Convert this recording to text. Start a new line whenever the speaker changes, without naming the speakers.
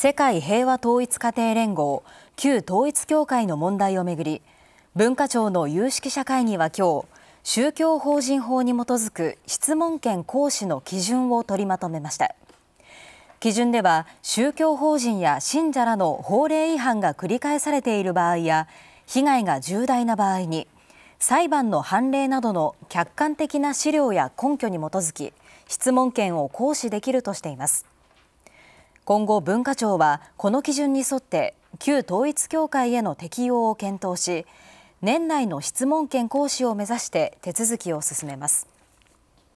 世界平和統一家庭連合旧統一教会の問題をめぐり文化庁の有識者会議は今日宗教法人法に基づく質問権行使の基準を取りまとめました基準では宗教法人や信者らの法令違反が繰り返されている場合や被害が重大な場合に裁判の判例などの客観的な資料や根拠に基づき質問権を行使できるとしています今後文化庁はこの基準に沿って旧統一教会への適用を検討し年内の質問権行使を目指して手続きを進めます